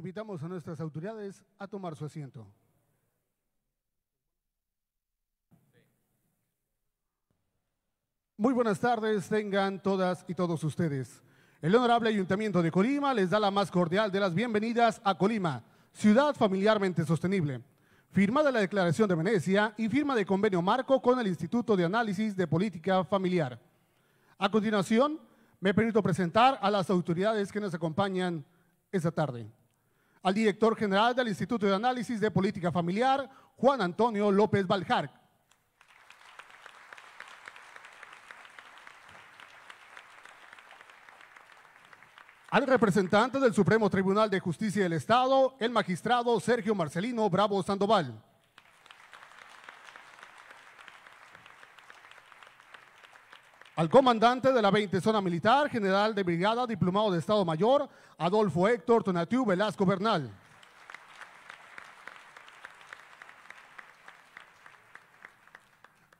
Invitamos a nuestras autoridades a tomar su asiento. Muy buenas tardes, tengan todas y todos ustedes. El Honorable Ayuntamiento de Colima les da la más cordial de las bienvenidas a Colima, ciudad familiarmente sostenible. Firmada la Declaración de Venecia y firma de convenio marco con el Instituto de Análisis de Política Familiar. A continuación, me permito presentar a las autoridades que nos acompañan esta tarde al director general del Instituto de Análisis de Política Familiar, Juan Antonio López Baljar. Al representante del Supremo Tribunal de Justicia del Estado, el magistrado Sergio Marcelino Bravo Sandoval. al comandante de la 20 Zona Militar, general de brigada, diplomado de Estado Mayor, Adolfo Héctor Tonatiu Velasco Bernal.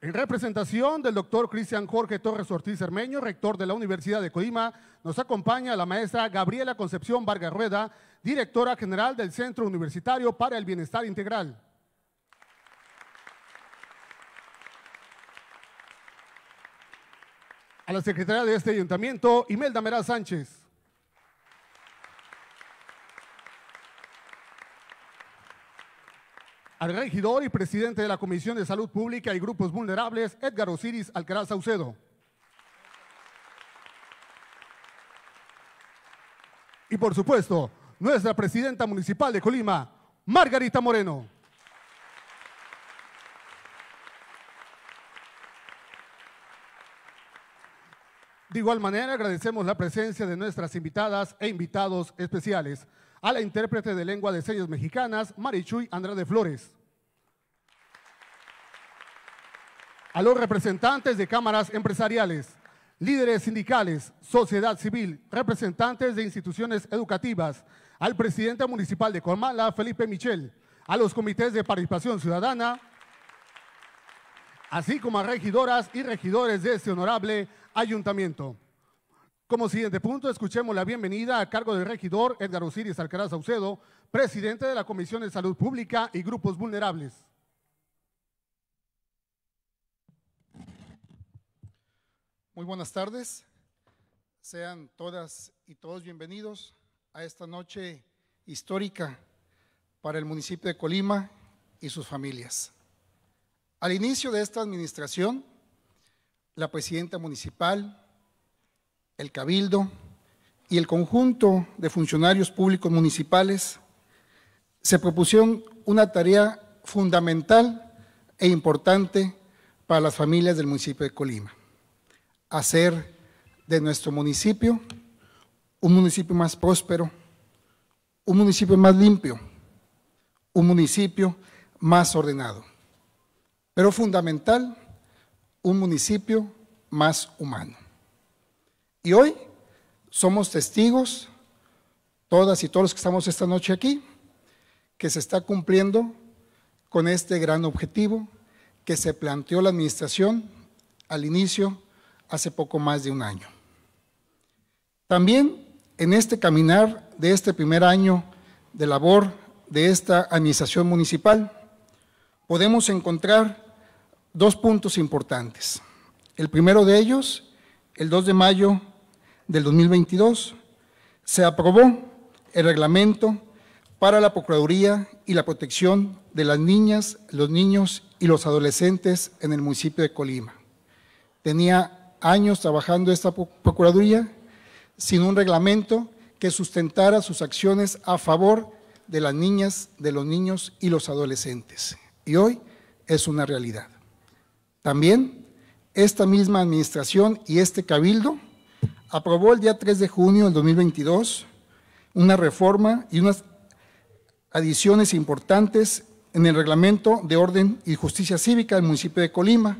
En representación del doctor Cristian Jorge Torres Ortiz Hermeño, rector de la Universidad de Coima, nos acompaña la maestra Gabriela Concepción Vargas Rueda, directora general del Centro Universitario para el Bienestar Integral. a la secretaria de este ayuntamiento, Imelda Meral Sánchez. Al regidor y presidente de la Comisión de Salud Pública y Grupos Vulnerables, Edgar Osiris Alcaraz Saucedo. Y por supuesto, nuestra presidenta municipal de Colima, Margarita Moreno. De igual manera, agradecemos la presencia de nuestras invitadas e invitados especiales, a la intérprete de lengua de señas mexicanas, Marichuy Andrade Flores, a los representantes de cámaras empresariales, líderes sindicales, sociedad civil, representantes de instituciones educativas, al presidente municipal de Comala, Felipe Michel, a los comités de participación ciudadana, así como a regidoras y regidores de este honorable ayuntamiento. Como siguiente punto, escuchemos la bienvenida a cargo del regidor Edgar Osiris Alcaraz Saucedo, presidente de la Comisión de Salud Pública y Grupos Vulnerables. Muy buenas tardes. Sean todas y todos bienvenidos a esta noche histórica para el municipio de Colima y sus familias. Al inicio de esta administración, la presidenta municipal, el cabildo y el conjunto de funcionarios públicos municipales se propusieron una tarea fundamental e importante para las familias del municipio de Colima, hacer de nuestro municipio un municipio más próspero, un municipio más limpio, un municipio más ordenado. Pero fundamental un municipio más humano. Y hoy somos testigos, todas y todos los que estamos esta noche aquí, que se está cumpliendo con este gran objetivo que se planteó la administración al inicio hace poco más de un año. También en este caminar de este primer año de labor de esta administración municipal, podemos encontrar dos puntos importantes. El primero de ellos, el 2 de mayo del 2022, se aprobó el reglamento para la Procuraduría y la protección de las niñas, los niños y los adolescentes en el municipio de Colima. Tenía años trabajando esta Procuraduría sin un reglamento que sustentara sus acciones a favor de las niñas, de los niños y los adolescentes. Y hoy es una realidad. También, esta misma administración y este cabildo aprobó el día 3 de junio del 2022 una reforma y unas adiciones importantes en el reglamento de orden y justicia cívica del municipio de Colima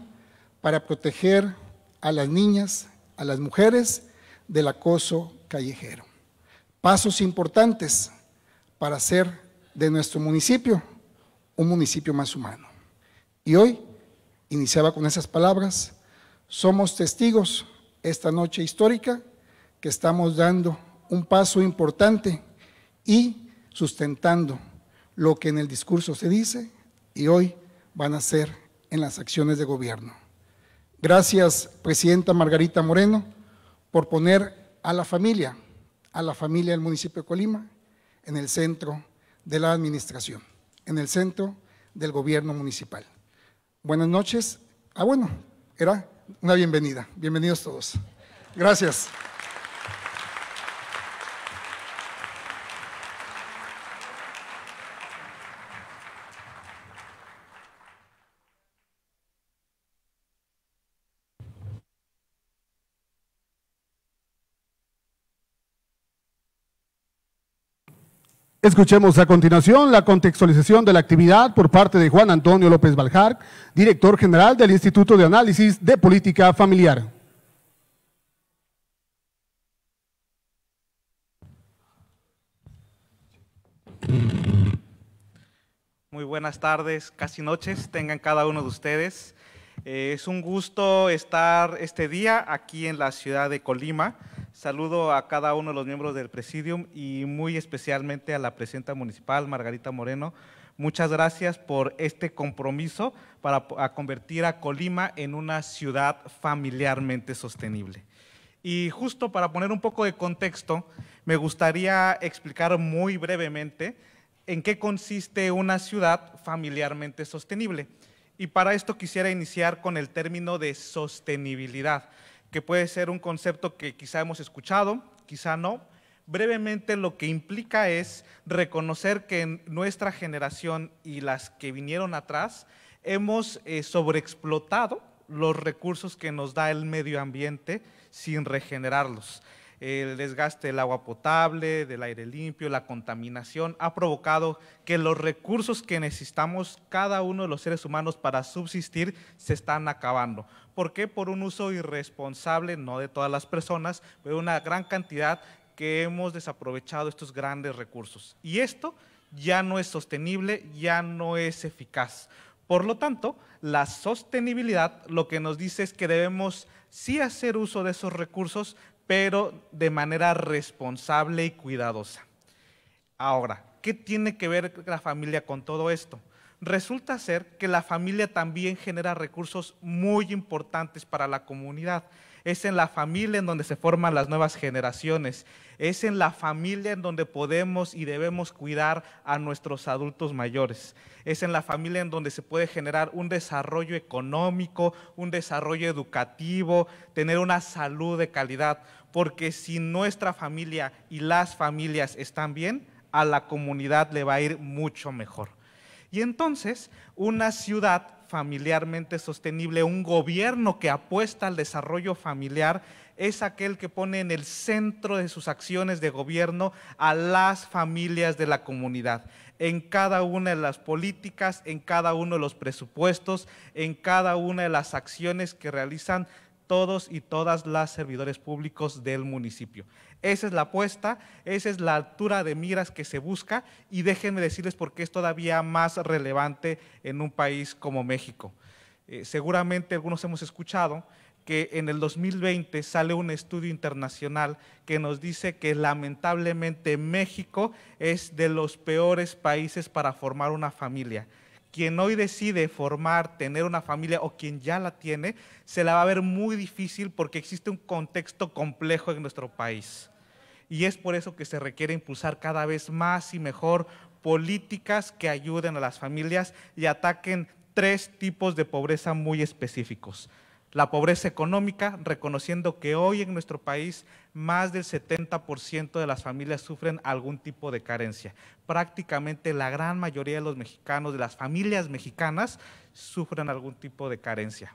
para proteger a las niñas, a las mujeres del acoso callejero. Pasos importantes para hacer de nuestro municipio un municipio más humano. Y hoy Iniciaba con esas palabras, somos testigos esta noche histórica que estamos dando un paso importante y sustentando lo que en el discurso se dice y hoy van a ser en las acciones de gobierno. Gracias, Presidenta Margarita Moreno, por poner a la familia, a la familia del municipio de Colima, en el centro de la administración, en el centro del gobierno municipal. Buenas noches. Ah, bueno, era una bienvenida. Bienvenidos todos. Gracias. Escuchemos a continuación la contextualización de la actividad por parte de Juan Antonio López Baljar, director general del Instituto de Análisis de Política Familiar. Muy buenas tardes, casi noches, tengan cada uno de ustedes. Eh, es un gusto estar este día aquí en la ciudad de Colima. Saludo a cada uno de los miembros del Presidium y muy especialmente a la presidenta municipal, Margarita Moreno. Muchas gracias por este compromiso para convertir a Colima en una ciudad familiarmente sostenible. Y justo para poner un poco de contexto, me gustaría explicar muy brevemente en qué consiste una ciudad familiarmente sostenible. Y para esto quisiera iniciar con el término de sostenibilidad, que puede ser un concepto que quizá hemos escuchado, quizá no. Brevemente lo que implica es reconocer que en nuestra generación y las que vinieron atrás hemos eh, sobreexplotado los recursos que nos da el medio ambiente sin regenerarlos el desgaste del agua potable, del aire limpio, la contaminación, ha provocado que los recursos que necesitamos cada uno de los seres humanos para subsistir se están acabando. porque Por un uso irresponsable, no de todas las personas, pero una gran cantidad que hemos desaprovechado estos grandes recursos. Y esto ya no es sostenible, ya no es eficaz. Por lo tanto, la sostenibilidad lo que nos dice es que debemos sí hacer uso de esos recursos, pero de manera responsable y cuidadosa. Ahora, ¿qué tiene que ver la familia con todo esto? Resulta ser que la familia también genera recursos muy importantes para la comunidad. Es en la familia en donde se forman las nuevas generaciones. Es en la familia en donde podemos y debemos cuidar a nuestros adultos mayores. Es en la familia en donde se puede generar un desarrollo económico, un desarrollo educativo, tener una salud de calidad porque si nuestra familia y las familias están bien, a la comunidad le va a ir mucho mejor. Y entonces, una ciudad familiarmente sostenible, un gobierno que apuesta al desarrollo familiar, es aquel que pone en el centro de sus acciones de gobierno a las familias de la comunidad, en cada una de las políticas, en cada uno de los presupuestos, en cada una de las acciones que realizan todos y todas las servidores públicos del municipio. Esa es la apuesta, esa es la altura de miras que se busca y déjenme decirles por qué es todavía más relevante en un país como México. Eh, seguramente algunos hemos escuchado que en el 2020 sale un estudio internacional que nos dice que lamentablemente México es de los peores países para formar una familia quien hoy decide formar, tener una familia o quien ya la tiene, se la va a ver muy difícil porque existe un contexto complejo en nuestro país. Y es por eso que se requiere impulsar cada vez más y mejor políticas que ayuden a las familias y ataquen tres tipos de pobreza muy específicos la pobreza económica, reconociendo que hoy en nuestro país más del 70% de las familias sufren algún tipo de carencia. Prácticamente la gran mayoría de los mexicanos, de las familias mexicanas, sufren algún tipo de carencia.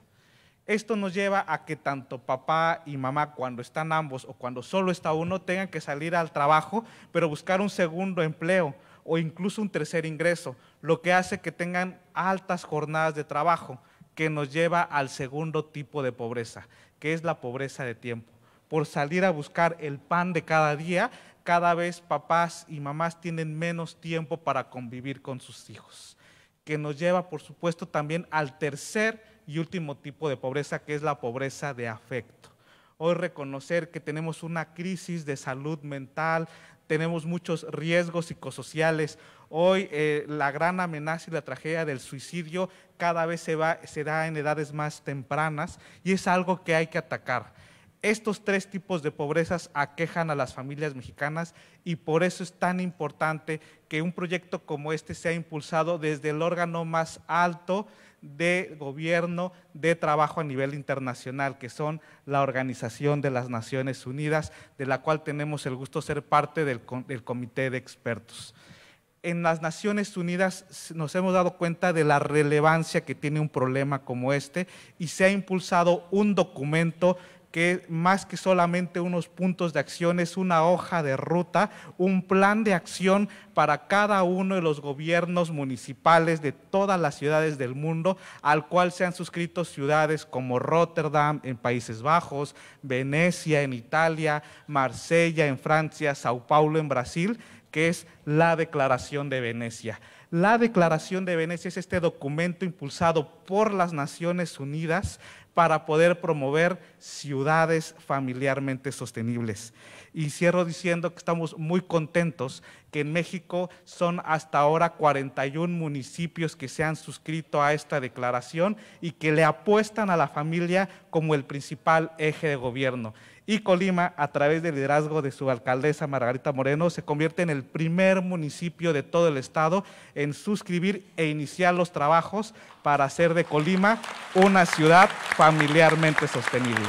Esto nos lleva a que tanto papá y mamá, cuando están ambos o cuando solo está uno, tengan que salir al trabajo, pero buscar un segundo empleo o incluso un tercer ingreso, lo que hace que tengan altas jornadas de trabajo que nos lleva al segundo tipo de pobreza, que es la pobreza de tiempo. Por salir a buscar el pan de cada día, cada vez papás y mamás tienen menos tiempo para convivir con sus hijos, que nos lleva, por supuesto, también al tercer y último tipo de pobreza, que es la pobreza de afecto. Hoy reconocer que tenemos una crisis de salud mental, tenemos muchos riesgos psicosociales, Hoy eh, la gran amenaza y la tragedia del suicidio cada vez se, va, se da en edades más tempranas y es algo que hay que atacar. Estos tres tipos de pobrezas aquejan a las familias mexicanas y por eso es tan importante que un proyecto como este sea impulsado desde el órgano más alto de gobierno de trabajo a nivel internacional, que son la Organización de las Naciones Unidas, de la cual tenemos el gusto ser parte del comité de expertos en las Naciones Unidas nos hemos dado cuenta de la relevancia que tiene un problema como este y se ha impulsado un documento que más que solamente unos puntos de acción es una hoja de ruta, un plan de acción para cada uno de los gobiernos municipales de todas las ciudades del mundo, al cual se han suscrito ciudades como Rotterdam en Países Bajos, Venecia en Italia, Marsella en Francia, Sao Paulo en Brasil que es la Declaración de Venecia. La Declaración de Venecia es este documento impulsado por las Naciones Unidas para poder promover ciudades familiarmente sostenibles. Y cierro diciendo que estamos muy contentos que en México son hasta ahora 41 municipios que se han suscrito a esta declaración y que le apuestan a la familia como el principal eje de gobierno. Y Colima, a través del liderazgo de su alcaldesa Margarita Moreno, se convierte en el primer municipio de todo el estado en suscribir e iniciar los trabajos para hacer de Colima una ciudad familiarmente sostenible.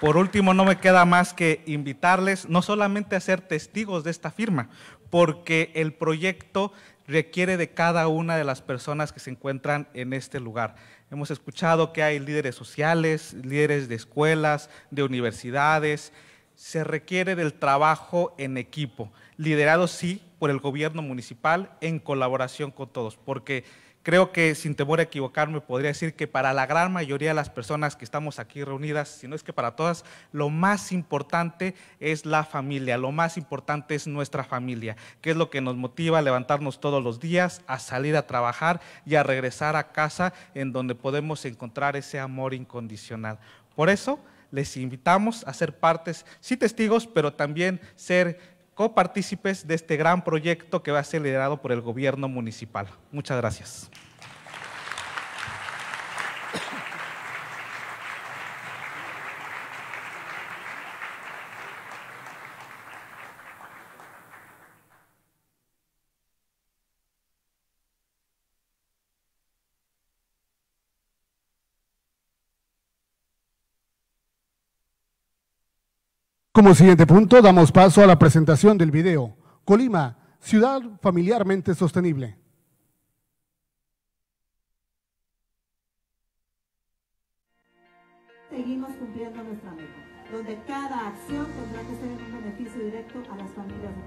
Por último, no me queda más que invitarles no solamente a ser testigos de esta firma, porque el proyecto requiere de cada una de las personas que se encuentran en este lugar. Hemos escuchado que hay líderes sociales, líderes de escuelas, de universidades. Se requiere del trabajo en equipo, liderado sí por el gobierno municipal en colaboración con todos, porque creo que sin temor a equivocarme podría decir que para la gran mayoría de las personas que estamos aquí reunidas, si no es que para todas, lo más importante es la familia, lo más importante es nuestra familia, que es lo que nos motiva a levantarnos todos los días, a salir a trabajar y a regresar a casa en donde podemos encontrar ese amor incondicional. Por eso les invitamos a ser partes, sí testigos, pero también ser partícipes de este gran proyecto que va a ser liderado por el gobierno municipal. Muchas gracias. Como siguiente punto, damos paso a la presentación del video. Colima, ciudad familiarmente sostenible. Seguimos cumpliendo nuestra meta, donde cada acción tendrá que ser un beneficio directo a las familias de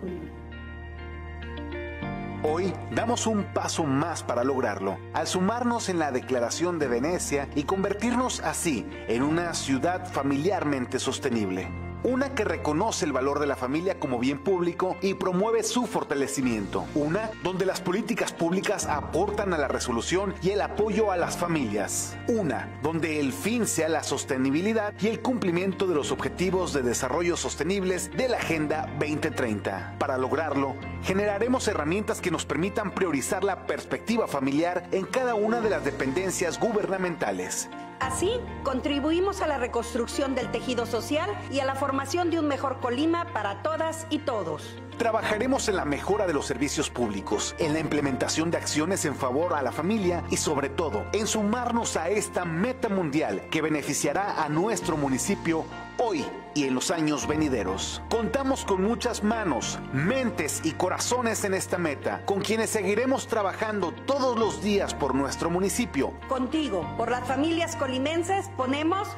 Colima. Hoy damos un paso más para lograrlo, al sumarnos en la Declaración de Venecia y convertirnos así en una ciudad familiarmente sostenible una que reconoce el valor de la familia como bien público y promueve su fortalecimiento, una donde las políticas públicas aportan a la resolución y el apoyo a las familias, una donde el fin sea la sostenibilidad y el cumplimiento de los objetivos de desarrollo sostenibles de la Agenda 2030. Para lograrlo, generaremos herramientas que nos permitan priorizar la perspectiva familiar en cada una de las dependencias gubernamentales Así, contribuimos a la reconstrucción del tejido social y a la formación de un mejor Colima para todas y todos. Trabajaremos en la mejora de los servicios públicos, en la implementación de acciones en favor a la familia y sobre todo en sumarnos a esta meta mundial que beneficiará a nuestro municipio hoy y en los años venideros. Contamos con muchas manos, mentes y corazones en esta meta, con quienes seguiremos trabajando todos los días por nuestro municipio. Contigo, por las familias colimenses, ponemos...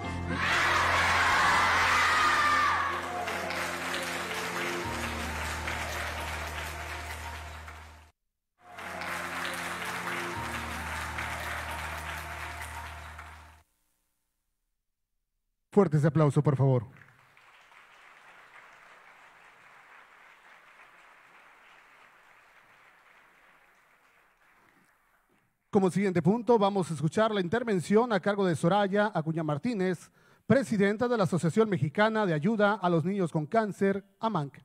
Fuertes aplausos, aplauso, por favor. Como siguiente punto, vamos a escuchar la intervención a cargo de Soraya Acuña Martínez, presidenta de la Asociación Mexicana de Ayuda a los Niños con Cáncer, AMANC.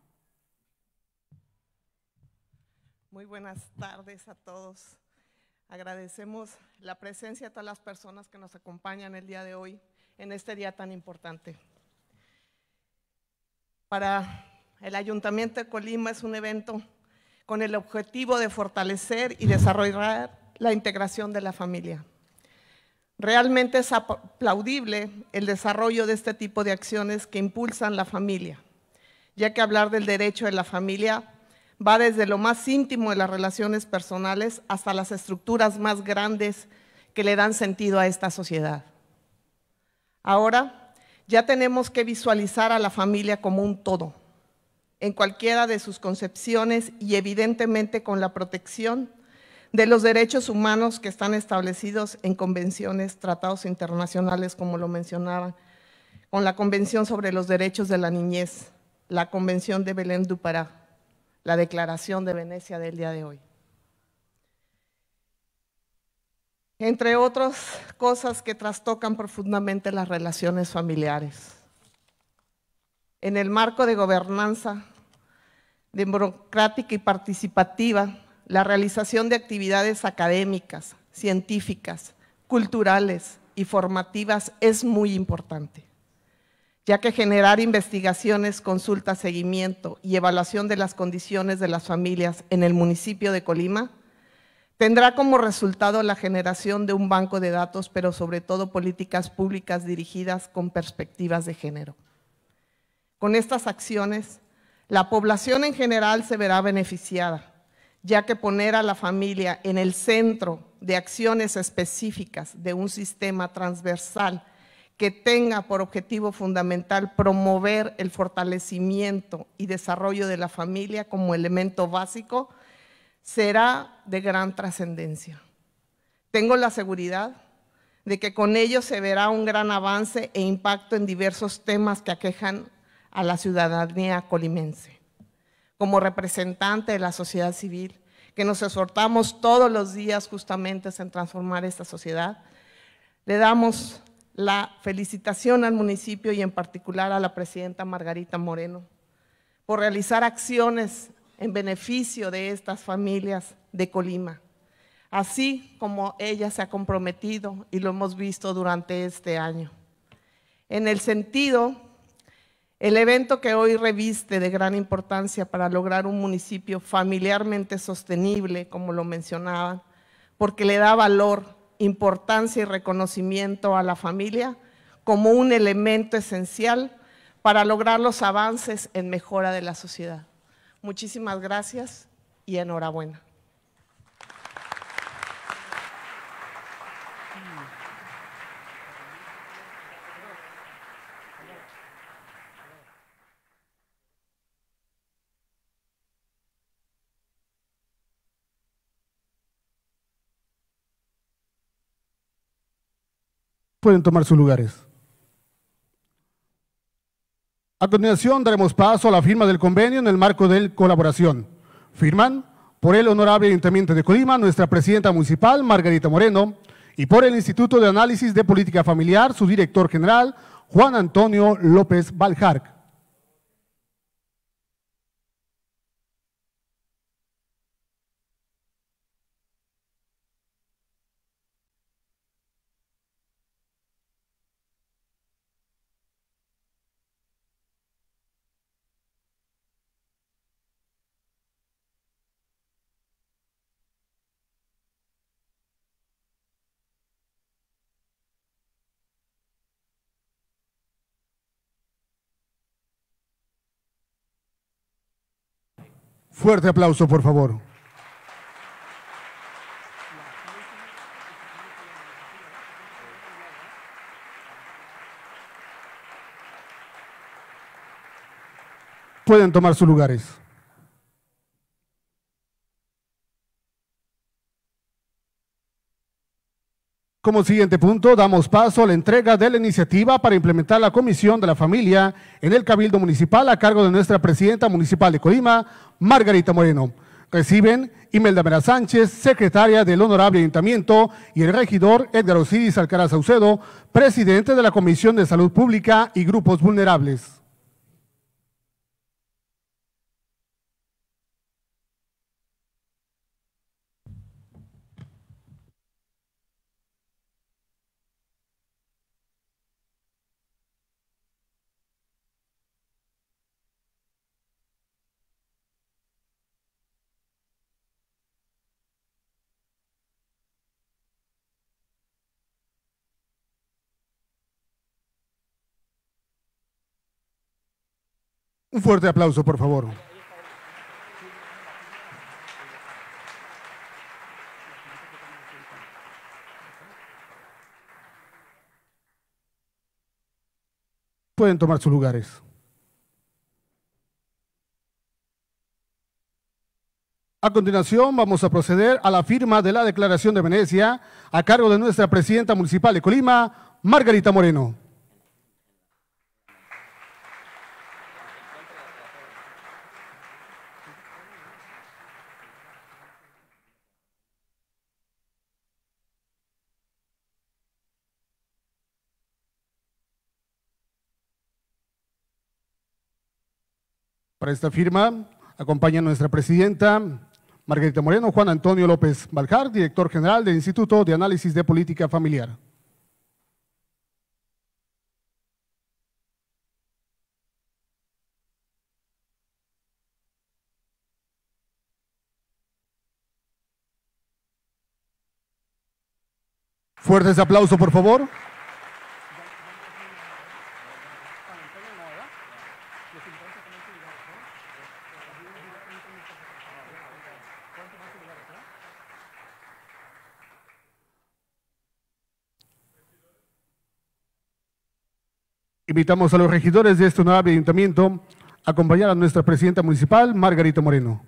Muy buenas tardes a todos. Agradecemos la presencia de todas las personas que nos acompañan el día de hoy en este día tan importante. Para el Ayuntamiento de Colima es un evento con el objetivo de fortalecer y desarrollar la integración de la familia. Realmente es aplaudible el desarrollo de este tipo de acciones que impulsan la familia, ya que hablar del derecho de la familia va desde lo más íntimo de las relaciones personales hasta las estructuras más grandes que le dan sentido a esta sociedad. Ahora ya tenemos que visualizar a la familia como un todo, en cualquiera de sus concepciones y evidentemente con la protección de los derechos humanos que están establecidos en convenciones, tratados internacionales, como lo mencionaba, con la Convención sobre los Derechos de la Niñez, la Convención de Belén Dupará, la Declaración de Venecia del día de hoy. entre otras cosas que trastocan profundamente las relaciones familiares. En el marco de gobernanza democrática y participativa, la realización de actividades académicas, científicas, culturales y formativas es muy importante, ya que generar investigaciones, consultas, seguimiento y evaluación de las condiciones de las familias en el municipio de Colima Tendrá como resultado la generación de un banco de datos, pero sobre todo políticas públicas dirigidas con perspectivas de género. Con estas acciones, la población en general se verá beneficiada, ya que poner a la familia en el centro de acciones específicas de un sistema transversal que tenga por objetivo fundamental promover el fortalecimiento y desarrollo de la familia como elemento básico será de gran trascendencia. Tengo la seguridad de que con ello se verá un gran avance e impacto en diversos temas que aquejan a la ciudadanía colimense. Como representante de la sociedad civil, que nos exhortamos todos los días justamente en transformar esta sociedad, le damos la felicitación al municipio y en particular a la presidenta Margarita Moreno por realizar acciones en beneficio de estas familias de Colima, así como ella se ha comprometido y lo hemos visto durante este año. En el sentido, el evento que hoy reviste de gran importancia para lograr un municipio familiarmente sostenible, como lo mencionaban, porque le da valor, importancia y reconocimiento a la familia como un elemento esencial para lograr los avances en mejora de la sociedad. Muchísimas gracias y enhorabuena. Pueden tomar sus lugares. A continuación daremos paso a la firma del convenio en el marco de colaboración. Firman por el Honorable Ayuntamiento de Colima, nuestra Presidenta Municipal, Margarita Moreno, y por el Instituto de Análisis de Política Familiar, su Director General, Juan Antonio López Valjarc. Fuerte aplauso, por favor. Pueden tomar sus lugares. Como siguiente punto, damos paso a la entrega de la iniciativa para implementar la Comisión de la Familia en el Cabildo Municipal a cargo de nuestra presidenta municipal de Colima, Margarita Moreno. Reciben Imelda Mera Sánchez, secretaria del Honorable Ayuntamiento, y el regidor Edgar Osiris Alcaraz Saucedo, presidente de la Comisión de Salud Pública y Grupos Vulnerables. Un fuerte aplauso, por favor. Pueden tomar sus lugares. A continuación vamos a proceder a la firma de la Declaración de Venecia a cargo de nuestra presidenta municipal de Colima, Margarita Moreno. Para esta firma acompaña nuestra presidenta Margarita Moreno, Juan Antonio López Baljar director general del Instituto de Análisis de Política Familiar. Fuertes aplausos, por favor. Invitamos a los regidores de este honorable ayuntamiento a acompañar a nuestra presidenta municipal, Margarita Moreno.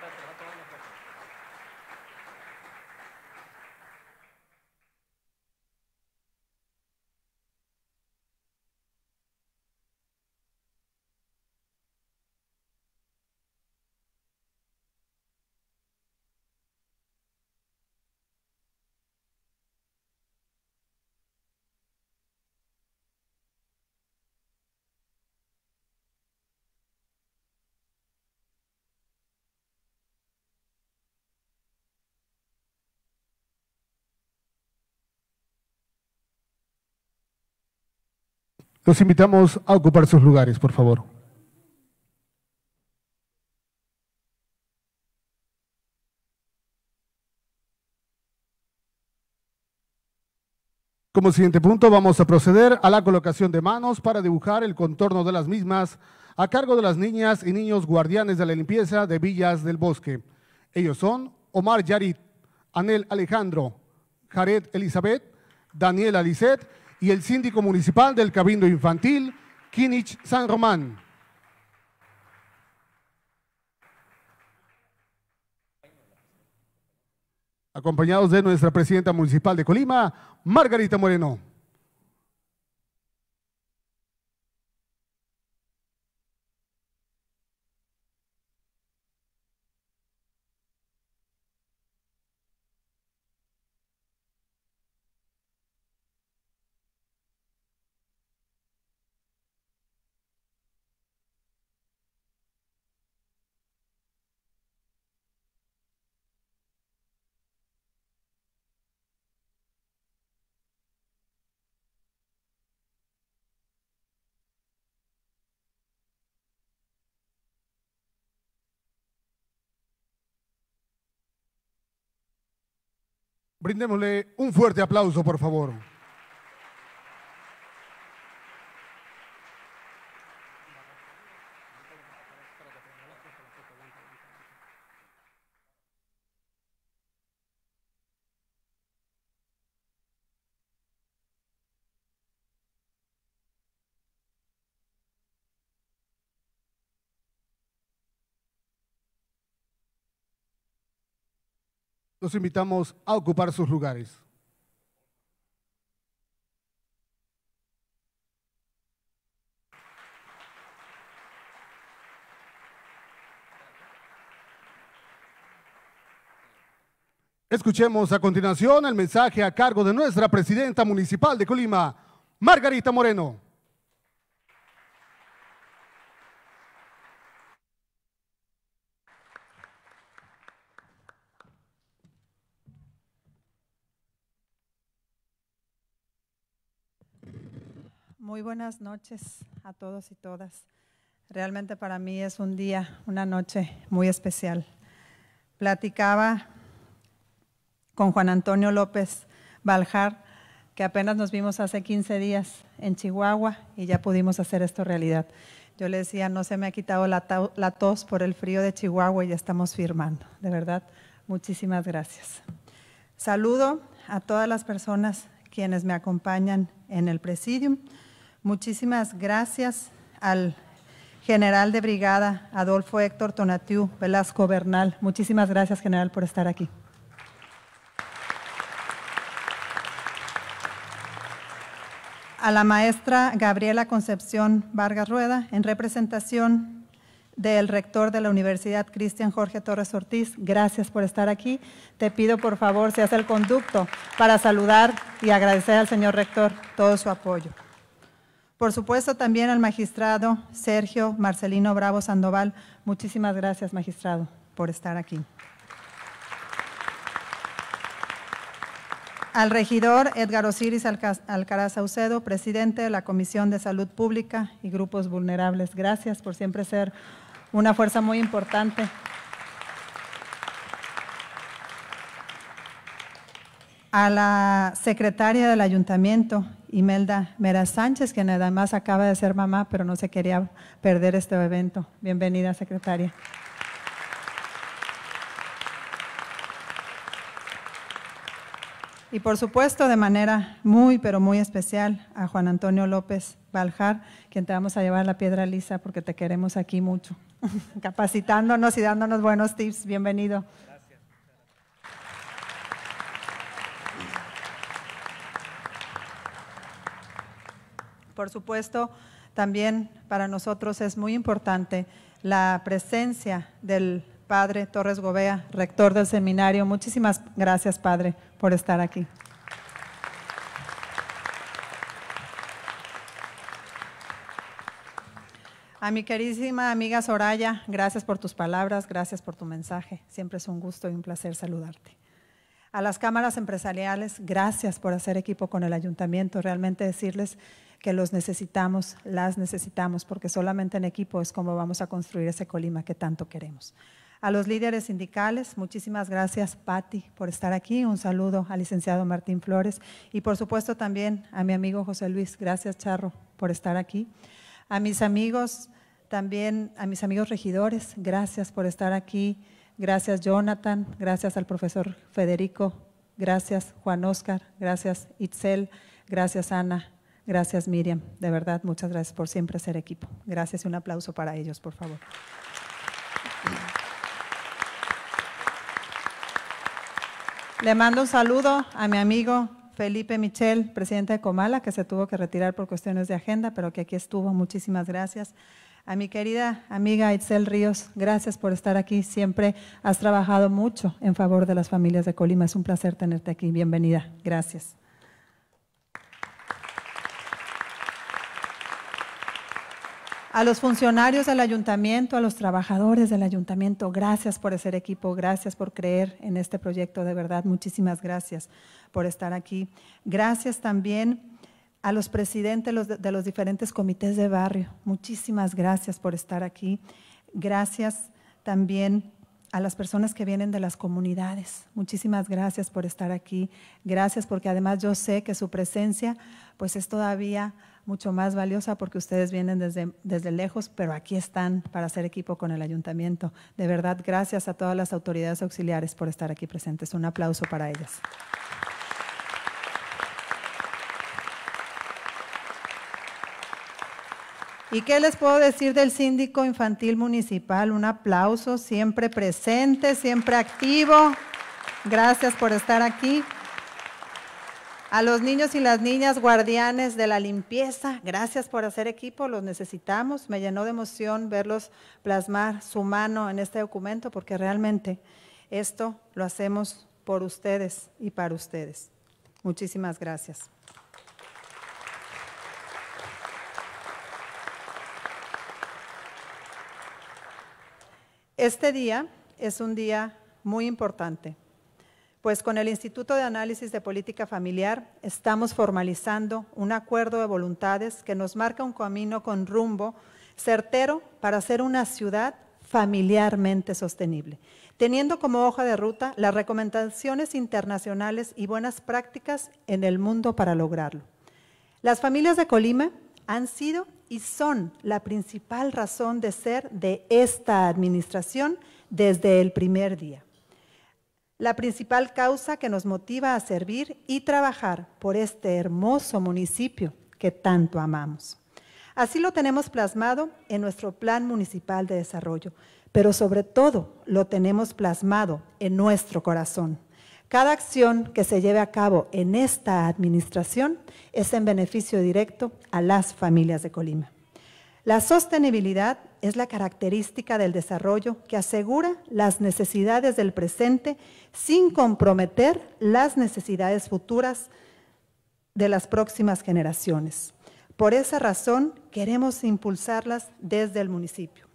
Gracias. Los invitamos a ocupar sus lugares, por favor. Como siguiente punto vamos a proceder a la colocación de manos para dibujar el contorno de las mismas a cargo de las niñas y niños guardianes de la limpieza de Villas del Bosque. Ellos son Omar Yarit, Anel Alejandro, Jared Elizabeth, Daniela Lisette y el síndico municipal del Cabildo Infantil, Kinich San Román. Acompañados de nuestra presidenta municipal de Colima, Margarita Moreno. Brindémosle un fuerte aplauso, por favor. Los invitamos a ocupar sus lugares. Escuchemos a continuación el mensaje a cargo de nuestra presidenta municipal de Colima, Margarita Moreno. Muy buenas noches a todos y todas. Realmente para mí es un día, una noche muy especial. Platicaba con Juan Antonio López Baljar, que apenas nos vimos hace 15 días en Chihuahua y ya pudimos hacer esto realidad. Yo le decía, no se me ha quitado la, la tos por el frío de Chihuahua y ya estamos firmando. De verdad, muchísimas gracias. Saludo a todas las personas quienes me acompañan en el presidium Muchísimas gracias al general de brigada Adolfo Héctor Tonatiú Velasco Bernal. Muchísimas gracias, general, por estar aquí. A la maestra Gabriela Concepción Vargas Rueda, en representación del rector de la Universidad Cristian Jorge Torres Ortiz, gracias por estar aquí. Te pido por favor, seas el conducto, para saludar y agradecer al señor rector todo su apoyo. Por supuesto, también al magistrado Sergio Marcelino Bravo Sandoval. Muchísimas gracias, magistrado, por estar aquí. Al regidor Edgar Osiris Alcaraz Aucedo, presidente de la Comisión de Salud Pública y Grupos Vulnerables. Gracias por siempre ser una fuerza muy importante. A la secretaria del ayuntamiento, Imelda Mera Sánchez, que nada más acaba de ser mamá, pero no se quería perder este evento. Bienvenida, secretaria. Y por supuesto, de manera muy, pero muy especial, a Juan Antonio López Baljar, quien te vamos a llevar la piedra lisa porque te queremos aquí mucho, capacitándonos y dándonos buenos tips. Bienvenido. Por supuesto, también para nosotros es muy importante la presencia del Padre Torres Gobea, rector del seminario. Muchísimas gracias, Padre, por estar aquí. A mi queridísima amiga Soraya, gracias por tus palabras, gracias por tu mensaje. Siempre es un gusto y un placer saludarte. A las cámaras empresariales, gracias por hacer equipo con el ayuntamiento. Realmente decirles que los necesitamos, las necesitamos, porque solamente en equipo es como vamos a construir ese Colima que tanto queremos. A los líderes sindicales, muchísimas gracias, Patti, por estar aquí. Un saludo al licenciado Martín Flores y, por supuesto, también a mi amigo José Luis. Gracias, Charro, por estar aquí. A mis amigos, también a mis amigos regidores, gracias por estar aquí Gracias Jonathan, gracias al profesor Federico, gracias Juan Oscar, gracias Itzel, gracias Ana, gracias Miriam. De verdad, muchas gracias por siempre ser equipo. Gracias y un aplauso para ellos, por favor. Le mando un saludo a mi amigo Felipe Michel, presidente de Comala, que se tuvo que retirar por cuestiones de agenda, pero que aquí estuvo. Muchísimas gracias. A mi querida amiga Itzel Ríos, gracias por estar aquí. Siempre has trabajado mucho en favor de las familias de Colima. Es un placer tenerte aquí. Bienvenida. Gracias. A los funcionarios del ayuntamiento, a los trabajadores del ayuntamiento, gracias por ser equipo, gracias por creer en este proyecto, de verdad, muchísimas gracias por estar aquí. Gracias también a los presidentes de los diferentes comités de barrio. Muchísimas gracias por estar aquí. Gracias también a las personas que vienen de las comunidades. Muchísimas gracias por estar aquí. Gracias porque además yo sé que su presencia pues es todavía mucho más valiosa porque ustedes vienen desde, desde lejos, pero aquí están para hacer equipo con el ayuntamiento. De verdad, gracias a todas las autoridades auxiliares por estar aquí presentes. Un aplauso para ellas. ¿Y qué les puedo decir del síndico infantil municipal? Un aplauso, siempre presente, siempre activo. Gracias por estar aquí. A los niños y las niñas guardianes de la limpieza, gracias por hacer equipo, los necesitamos. Me llenó de emoción verlos plasmar su mano en este documento porque realmente esto lo hacemos por ustedes y para ustedes. Muchísimas gracias. Este día es un día muy importante, pues con el Instituto de Análisis de Política Familiar estamos formalizando un acuerdo de voluntades que nos marca un camino con rumbo certero para ser una ciudad familiarmente sostenible, teniendo como hoja de ruta las recomendaciones internacionales y buenas prácticas en el mundo para lograrlo. Las familias de Colima han sido y son la principal razón de ser de esta administración desde el primer día. La principal causa que nos motiva a servir y trabajar por este hermoso municipio que tanto amamos. Así lo tenemos plasmado en nuestro Plan Municipal de Desarrollo, pero sobre todo lo tenemos plasmado en nuestro corazón. Cada acción que se lleve a cabo en esta administración es en beneficio directo a las familias de Colima. La sostenibilidad es la característica del desarrollo que asegura las necesidades del presente sin comprometer las necesidades futuras de las próximas generaciones. Por esa razón queremos impulsarlas desde el municipio.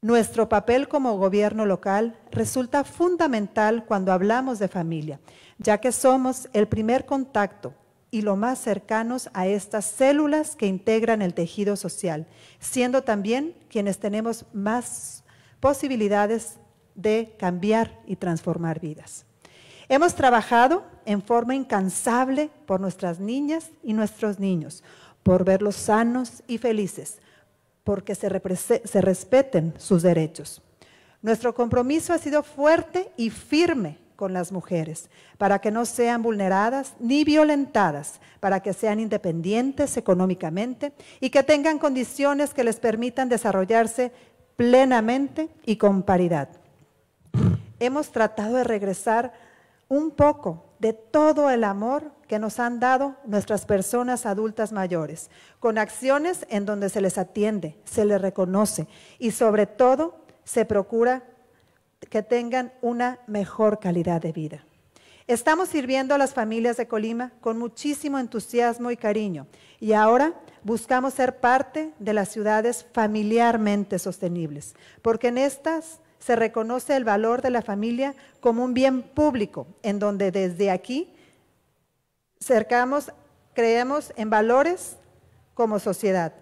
Nuestro papel como gobierno local resulta fundamental cuando hablamos de familia, ya que somos el primer contacto y lo más cercanos a estas células que integran el tejido social, siendo también quienes tenemos más posibilidades de cambiar y transformar vidas. Hemos trabajado en forma incansable por nuestras niñas y nuestros niños, por verlos sanos y felices, porque se, respeten sus derechos. Nuestro compromiso ha sido fuerte y firme con las mujeres, para que no sean vulneradas ni violentadas, para que sean independientes económicamente y que tengan condiciones que les permitan desarrollarse plenamente y con paridad. Hemos tratado de regresar un poco de todo el amor que nos han dado nuestras personas adultas mayores, con acciones en donde se les atiende, se les reconoce y sobre todo se procura que tengan una mejor calidad de vida. Estamos sirviendo a las familias de Colima con muchísimo entusiasmo y cariño y ahora buscamos ser parte de las ciudades familiarmente sostenibles, porque en estas se reconoce el valor de la familia como un bien público, en donde desde aquí cercamos, creemos en valores como sociedad.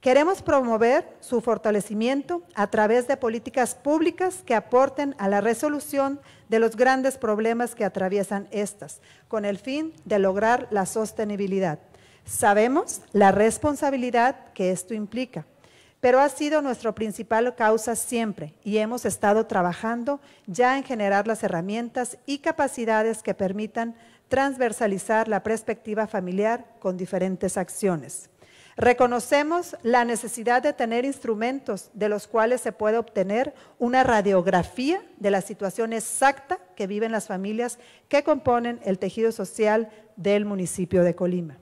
Queremos promover su fortalecimiento a través de políticas públicas que aporten a la resolución de los grandes problemas que atraviesan estas, con el fin de lograr la sostenibilidad. Sabemos la responsabilidad que esto implica, pero ha sido nuestra principal causa siempre y hemos estado trabajando ya en generar las herramientas y capacidades que permitan transversalizar la perspectiva familiar con diferentes acciones. Reconocemos la necesidad de tener instrumentos de los cuales se puede obtener una radiografía de la situación exacta que viven las familias que componen el tejido social del municipio de Colima.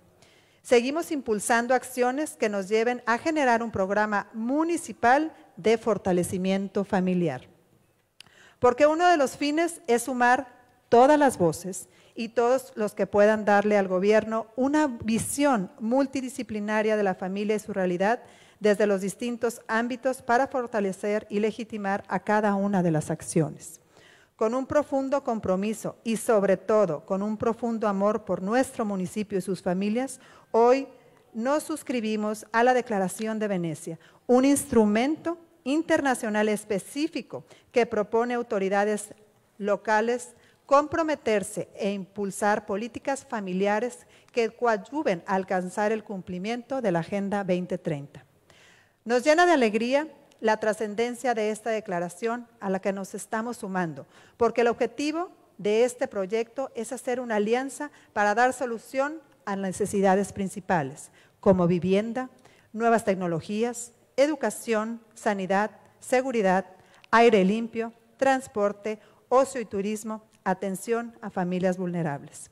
Seguimos impulsando acciones que nos lleven a generar un programa municipal de fortalecimiento familiar. Porque uno de los fines es sumar todas las voces y todos los que puedan darle al gobierno una visión multidisciplinaria de la familia y su realidad desde los distintos ámbitos para fortalecer y legitimar a cada una de las acciones. Con un profundo compromiso y sobre todo con un profundo amor por nuestro municipio y sus familias, hoy nos suscribimos a la Declaración de Venecia, un instrumento internacional específico que propone autoridades locales, comprometerse e impulsar políticas familiares que coadyuven a alcanzar el cumplimiento de la Agenda 2030. Nos llena de alegría la trascendencia de esta declaración a la que nos estamos sumando, porque el objetivo de este proyecto es hacer una alianza para dar solución a necesidades principales, como vivienda, nuevas tecnologías, educación, sanidad, seguridad, aire limpio, transporte, ocio y turismo, atención a familias vulnerables.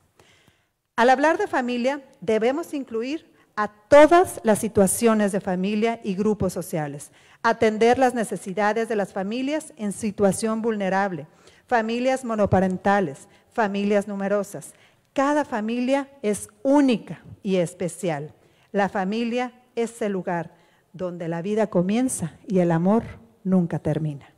Al hablar de familia, debemos incluir a todas las situaciones de familia y grupos sociales, atender las necesidades de las familias en situación vulnerable, familias monoparentales, familias numerosas. Cada familia es única y especial. La familia es el lugar donde la vida comienza y el amor nunca termina.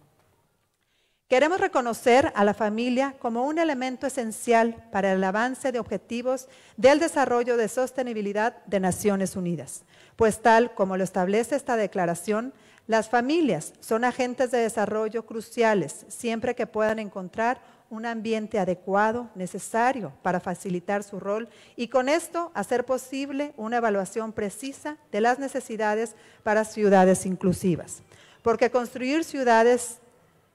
Queremos reconocer a la familia como un elemento esencial para el avance de objetivos del desarrollo de sostenibilidad de Naciones Unidas, pues tal como lo establece esta declaración, las familias son agentes de desarrollo cruciales siempre que puedan encontrar un ambiente adecuado, necesario para facilitar su rol y con esto hacer posible una evaluación precisa de las necesidades para ciudades inclusivas. Porque construir ciudades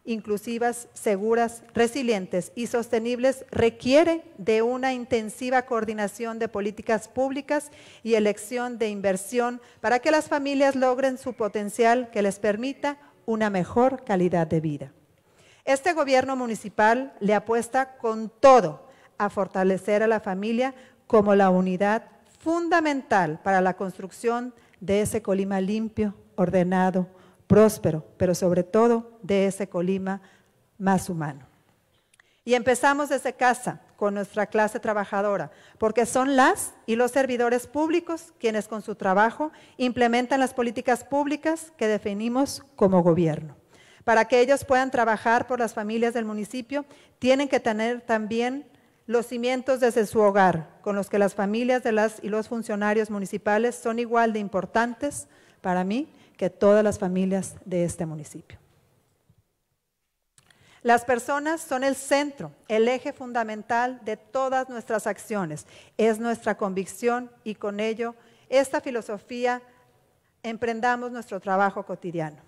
inclusivas, seguras, resilientes y sostenibles requiere de una intensiva coordinación de políticas públicas y elección de inversión para que las familias logren su potencial que les permita una mejor calidad de vida. Este gobierno municipal le apuesta con todo a fortalecer a la familia como la unidad fundamental para la construcción de ese Colima limpio, ordenado, próspero, pero sobre todo de ese Colima más humano. Y empezamos desde casa con nuestra clase trabajadora, porque son las y los servidores públicos quienes con su trabajo implementan las políticas públicas que definimos como gobierno. Para que ellos puedan trabajar por las familias del municipio, tienen que tener también los cimientos desde su hogar, con los que las familias de las y los funcionarios municipales son igual de importantes para mí que todas las familias de este municipio. Las personas son el centro, el eje fundamental de todas nuestras acciones. Es nuestra convicción y con ello esta filosofía emprendamos nuestro trabajo cotidiano.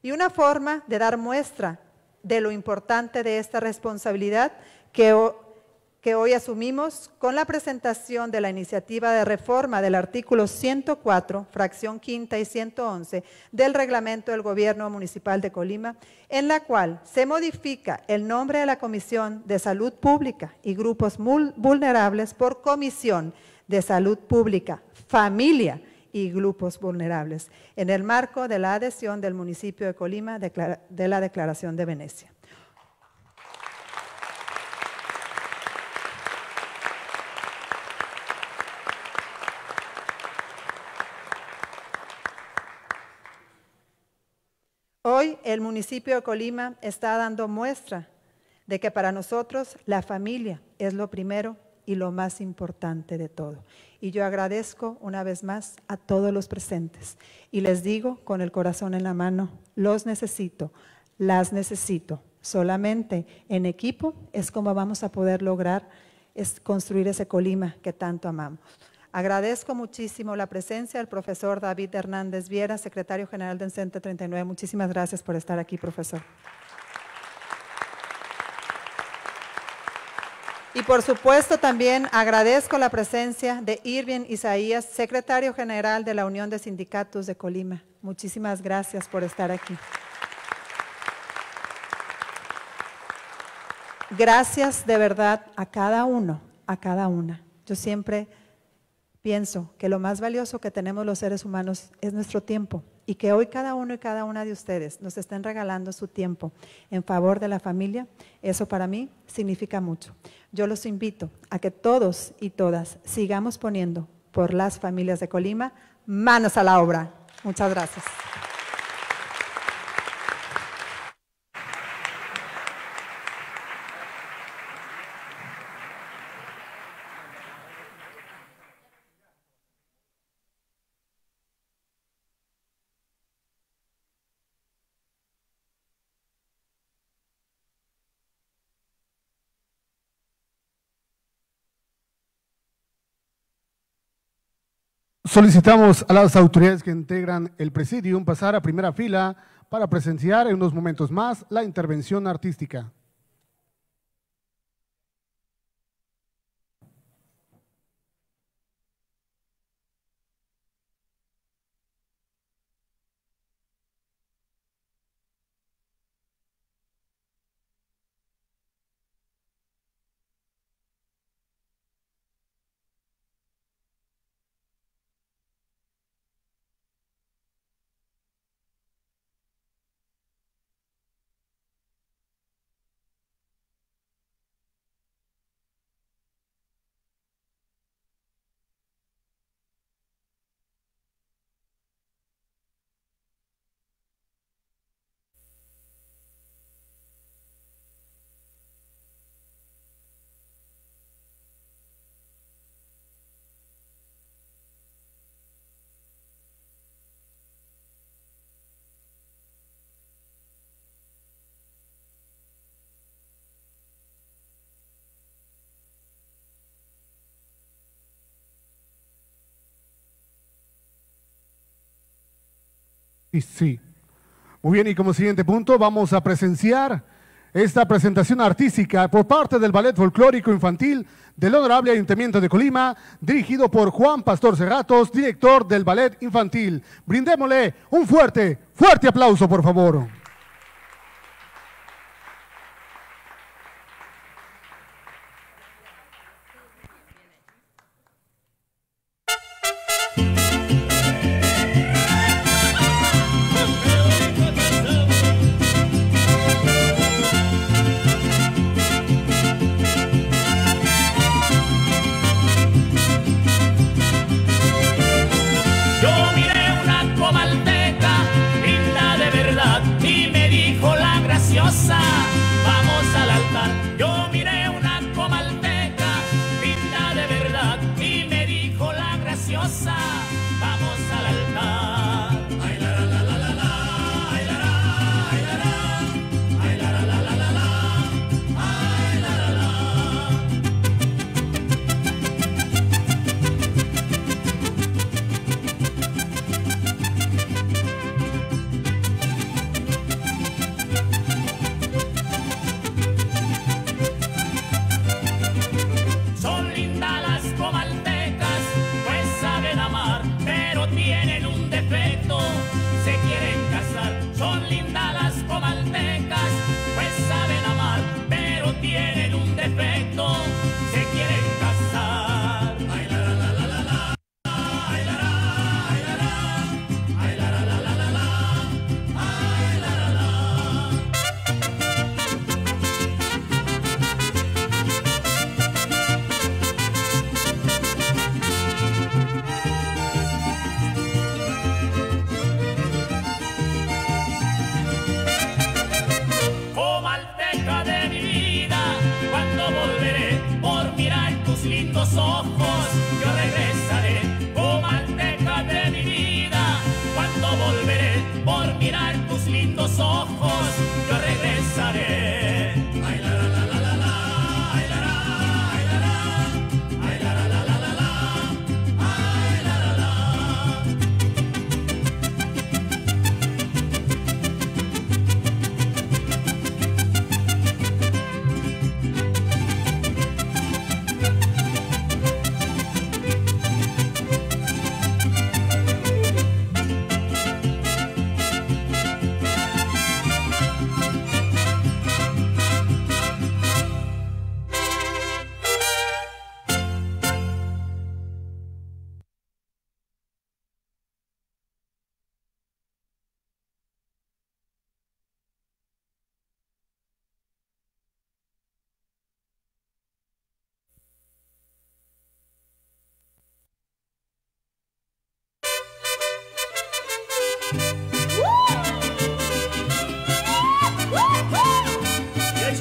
Y una forma de dar muestra de lo importante de esta responsabilidad que que hoy asumimos con la presentación de la iniciativa de reforma del artículo 104, fracción quinta y 111 del reglamento del Gobierno Municipal de Colima, en la cual se modifica el nombre de la Comisión de Salud Pública y Grupos Vulnerables por Comisión de Salud Pública, Familia y Grupos Vulnerables, en el marco de la adhesión del municipio de Colima de la Declaración de Venecia. Hoy el municipio de Colima está dando muestra de que para nosotros la familia es lo primero y lo más importante de todo. Y yo agradezco una vez más a todos los presentes y les digo con el corazón en la mano, los necesito, las necesito. Solamente en equipo es como vamos a poder lograr construir ese Colima que tanto amamos. Agradezco muchísimo la presencia del profesor David Hernández Viera, secretario general del Centro 39. Muchísimas gracias por estar aquí, profesor. Y por supuesto también agradezco la presencia de Irving Isaías, secretario general de la Unión de Sindicatos de Colima. Muchísimas gracias por estar aquí. Gracias de verdad a cada uno, a cada una. Yo siempre pienso que lo más valioso que tenemos los seres humanos es nuestro tiempo y que hoy cada uno y cada una de ustedes nos estén regalando su tiempo en favor de la familia, eso para mí significa mucho. Yo los invito a que todos y todas sigamos poniendo por las familias de Colima manos a la obra. Muchas gracias. Solicitamos a las autoridades que integran el presidium pasar a primera fila para presenciar en unos momentos más la intervención artística. sí. Muy bien, y como siguiente punto vamos a presenciar esta presentación artística por parte del Ballet Folclórico Infantil del Honorable Ayuntamiento de Colima, dirigido por Juan Pastor Cerratos, director del Ballet Infantil. Brindémosle un fuerte, fuerte aplauso, por favor.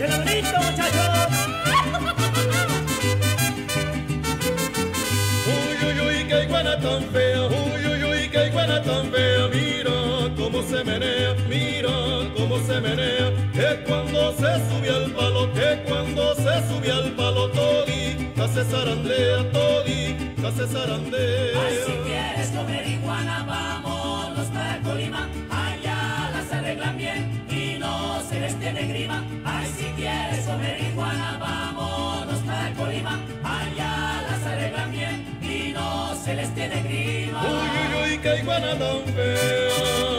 ¡Qué bonito, muchachos! Uy, uy, uy, qué iguana tan fea. Uy, uy, uy, qué iguana tan fea. Mira cómo se menea, mira cómo se menea. Que cuando se sube al palo, que cuando se sube al palo, Togi, se zarandea, todita se zarandea. Ay, si quieres comer iguana, vamos. tiene grima. Ay, si quieres comer iguana, vámonos para Colima. Allá las arreglan bien y no se les tiene grima. Uy, uy, uy, que iguana tan fea.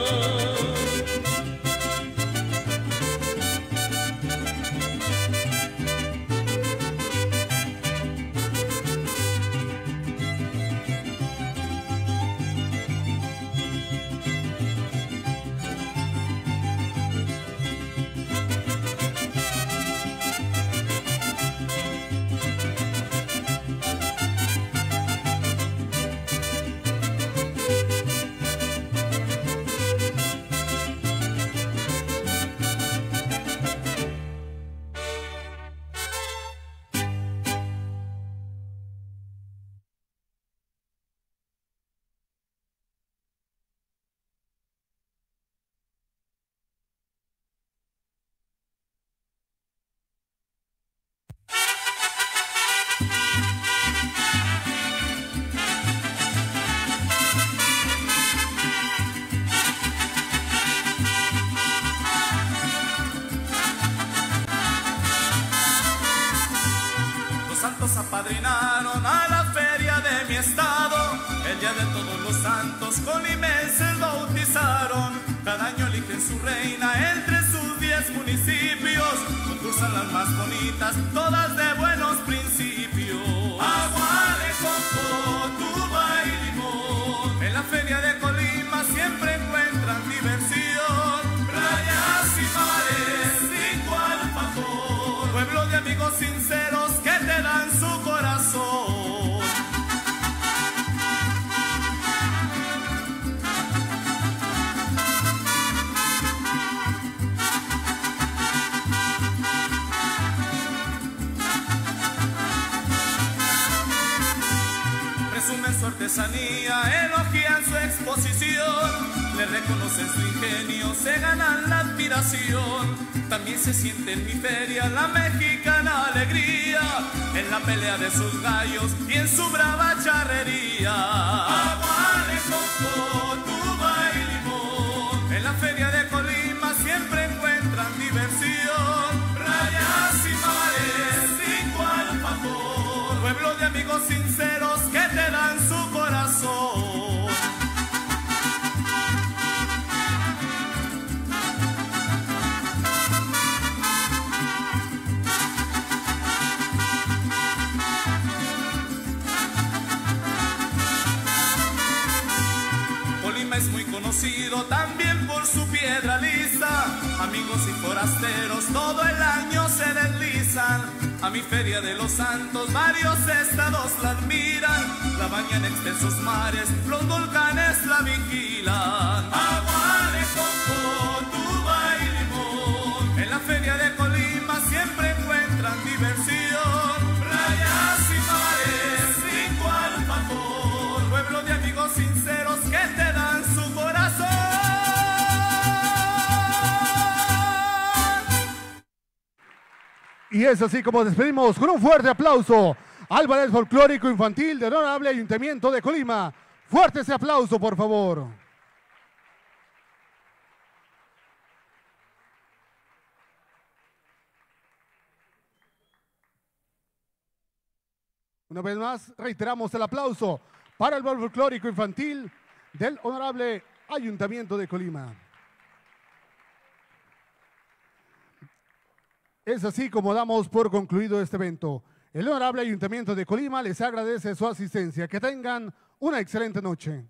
de todos los santos colimenses bautizaron. Cada año eligen su reina entre sus diez municipios. Concursan las más bonitas, todas de buenos principios. Agua de coco, tuba y limón. En la feria de Colima siempre encuentran diversión. Playas y mares, y al favor. Pueblo de amigos sinceros que te dan su corazón. artesanía elogian su exposición, le reconocen su ingenio, se ganan la admiración. También se siente en mi feria la mexicana alegría, en la pelea de sus gallos y en su brava charrería. Aguale, coco, tuba y limón, en la feria de Colima siempre encuentran diversión. Rayas y mares, igual favor, pueblo de amigos sinceros que también por su piedra lisa. Amigos y forasteros todo el año se deslizan. A mi feria de los santos varios estados la admiran. La bañan extensos mares, los volcanes la vigilan. Agua de coco, tuba y limón. En la feria de Colima siempre encuentran diversión. Playas y mares, cual favor Pueblo de amigos sinceros que te dan Y es así como despedimos con un fuerte aplauso al Ballet Folclórico Infantil del Honorable Ayuntamiento de Colima. Fuerte ese aplauso, por favor. Una vez más, reiteramos el aplauso para el Ballet Folclórico Infantil del Honorable Ayuntamiento de Colima. Es así como damos por concluido este evento. El Honorable Ayuntamiento de Colima les agradece su asistencia. Que tengan una excelente noche.